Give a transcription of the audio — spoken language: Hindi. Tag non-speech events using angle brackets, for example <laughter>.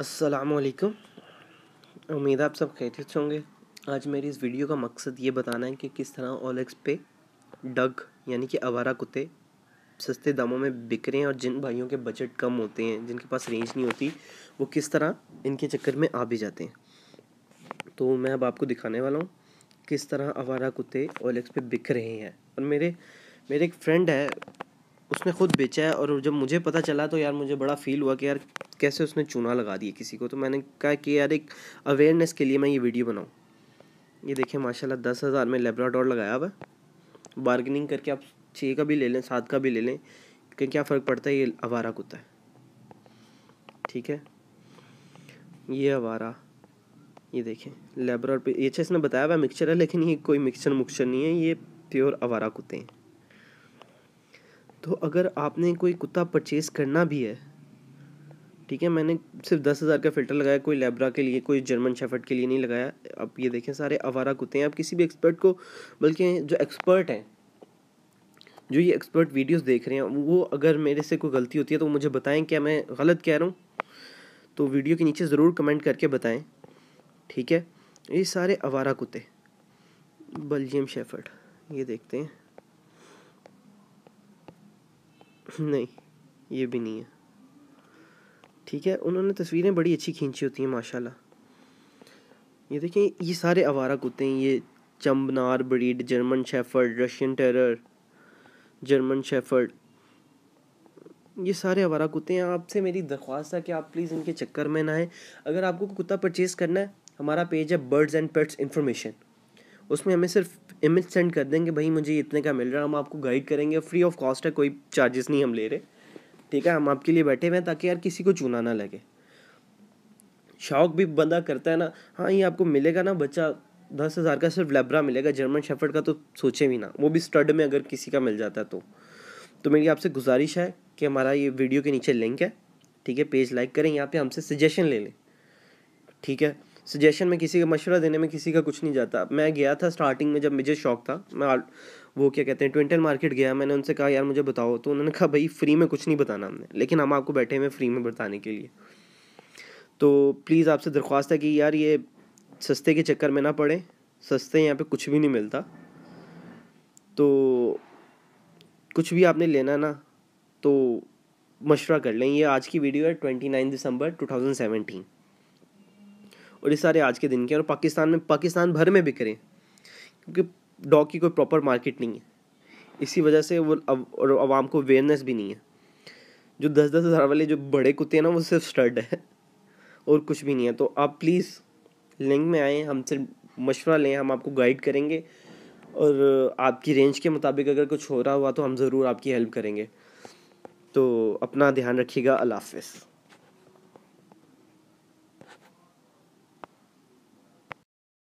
असलकम उम्मीद आप सब खैरियत होंगे आज मेरी इस वीडियो का मकसद ये बताना है कि किस तरह ओलेक्स पे डग यानी कि आवारा कुत्ते सस्ते दामों में बिक रहे हैं और जिन भाइयों के बजट कम होते हैं जिनके पास रेंज नहीं होती वो किस तरह इनके चक्कर में आ भी जाते हैं तो मैं अब आपको दिखाने वाला हूँ किस तरह आवारा कुत्ते ओलेक्स पे बिक रहे हैं और मेरे मेरे एक फ्रेंड है उसने खुद बेचा है और जब मुझे पता चला तो यार मुझे बड़ा फील हुआ कि यार कैसे उसने चूना लगा दिया किसी को तो मैंने कहा कि यार एक अवेयरनेस के लिए मैं ये वीडियो बनाऊँ ये देखिए माशाल्लाह दस हज़ार में लेब्राडोर लगाया हुआ बार्गेनिंग करके आप छः का भी ले लें सात का भी ले लें क्योंकि क्या फ़र्क पड़ता है ये आवारा कुत्ता है ठीक है ये आवारा ये देखें लेब्राडोर पे ये अच्छा इसने बताया हुआ मिक्सचर है लेकिन ये कोई मिक्सचर मुक्सर नहीं है ये प्योर आवारा कुत्ते हैं तो अगर आपने कोई कुत्ता परचेज़ करना भी है ठीक है मैंने सिर्फ दस हज़ार का फ़िल्टर लगाया कोई लेब्रा के लिए कोई जर्मन शेफर्ट के लिए नहीं लगाया आप ये देखें सारे आवारा कुत्ते हैं आप किसी भी एक्सपर्ट को बल्कि जो एक्सपर्ट हैं जो ये एक्सपर्ट वीडियोस देख रहे हैं वो अगर मेरे से कोई गलती होती है तो वो मुझे बताएं क्या मैं गलत कह रहा हूँ तो वीडियो के नीचे ज़रूर कमेंट करके बताएं ठीक है ये सारे आवारा कुत्ते बल्जियम शेफर्ट ये देखते हैं <laughs> नहीं ये भी नहीं है ठीक है उन्होंने तस्वीरें बड़ी अच्छी खींची होती हैं माशाल्लाह ये देखिए ये सारे आवारा कुत्ते हैं ये चम्बनार breed German shepherd Russian terrier German shepherd ये सारे आवारा कुत्ते हैं आपसे मेरी दरख्वास्त है कि आप प्लीज़ इनके चक्कर में ना आएँ अगर आपको कुत्ता परचेज़ करना है हमारा पेज है बर्ड्स एंड पेट्स इन्फॉर्मेशन उसमें हमें सिर्फ इमेज सेंड कर देंगे भाई मुझे इतने का मिल रहा है हम आपको गाइड करेंगे फ्री ऑफ कॉस्ट है कोई चार्जेस नहीं हम ले रहे ठीक है हम आपके लिए बैठे हुए हैं ताकि यार किसी को चूना ना लगे शौक भी बंदा करता है ना हाँ ये आपको मिलेगा ना बच्चा दस हज़ार का सिर्फ लेब्रा मिलेगा जर्मन शेफर्ड का तो सोचे भी ना वो भी स्टड में अगर किसी का मिल जाता है तो तो मेरी आपसे गुजारिश है कि हमारा ये वीडियो के नीचे लिंक है ठीक है पेज लाइक करें यहाँ पे हमसे सजेशन ले लें ठीक है सजेशन में किसी का मशवरा देने में किसी का कुछ नहीं जाता मैं गया था स्टार्टिंग में जब मुझे शौक था मैं वो क्या कहते हैं ट्विंटल मार्केट गया मैंने उनसे कहा यार मुझे बताओ तो उन्होंने कहा भाई फ्री में कुछ नहीं बताना हमने लेकिन हम आपको बैठे हुए फ्री में बताने के लिए तो प्लीज़ आपसे दरख्वास्त है कि यार ये सस्ते के चक्कर में ना पड़े सस्ते यहाँ पे कुछ भी नहीं मिलता तो कुछ भी आपने लेना ना तो मशवरा कर लें ये आज की वीडियो है twenty nine December two thousand seventeen और ये सारे आज के दिन के और पाकिस्तान में पाकिस्तान भर में बिक रहे हैं क्योंकि डॉग की कोई प्रॉपर मार्केट नहीं है इसी वजह से वो अव, और आवाम को अवेयरनेस भी नहीं है जो दस दस हज़ार वाले जो बड़े कुत्ते हैं ना वो सिर्फ स्टड है और कुछ भी नहीं है तो आप प्लीज़ लिंक में आएँ हमसे मशवरा लें हम आपको गाइड करेंगे और आपकी रेंज के मुताबिक अगर कुछ हो रहा हुआ तो हम ज़रूर आपकी हेल्प करेंगे तो अपना ध्यान रखिएगा अल्लाह